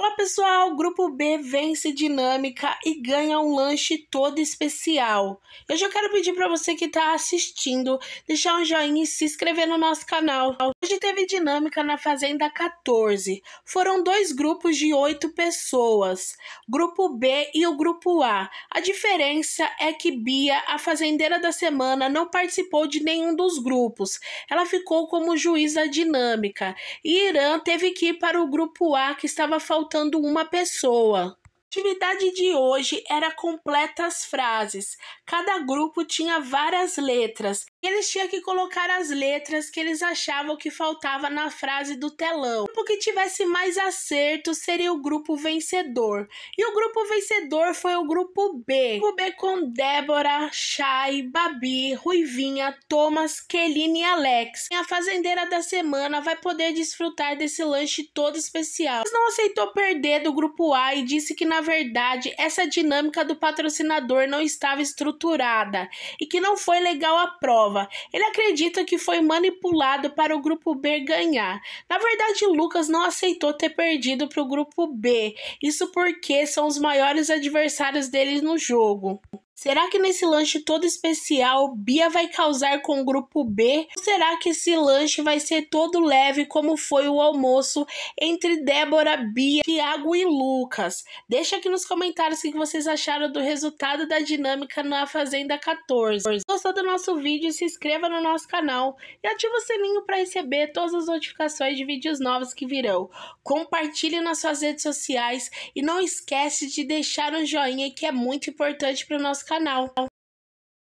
Olá pessoal, grupo B vence dinâmica e ganha um lanche todo especial. Eu já quero pedir para você que está assistindo deixar um joinha e se inscrever no nosso canal. Hoje teve dinâmica na Fazenda 14. Foram dois grupos de oito pessoas, grupo B e o grupo A. A diferença é que Bia, a fazendeira da semana, não participou de nenhum dos grupos. Ela ficou como juiz da dinâmica. E Irã teve que ir para o grupo A que estava faltando faltando uma pessoa. A atividade de hoje era completas frases. Cada grupo tinha várias letras eles tinham que colocar as letras que eles achavam que faltava na frase do telão. O grupo que tivesse mais acerto seria o grupo vencedor. E o grupo vencedor foi o grupo B. O grupo B com Débora, Chay, Babi, Ruivinha, Thomas, Keline e Alex. E a fazendeira da semana vai poder desfrutar desse lanche todo especial. Mas não aceitou perder do grupo A e disse que na verdade essa dinâmica do patrocinador não estava estruturada e que não foi legal a prova prova, ele acredita que foi manipulado para o grupo B ganhar. Na verdade, Lucas não aceitou ter perdido para o grupo B, isso porque são os maiores adversários deles no jogo. Será que nesse lanche todo especial Bia vai causar com o grupo B? Ou será que esse lanche vai ser todo leve como foi o almoço entre Débora, Bia, Tiago e Lucas? Deixa aqui nos comentários o que vocês acharam do resultado da dinâmica na Fazenda 14. Gostou do nosso vídeo? Se inscreva no nosso canal e ativa o sininho para receber todas as notificações de vídeos novos que virão. Compartilhe nas suas redes sociais e não esquece de deixar um joinha que é muito importante para o nosso canal.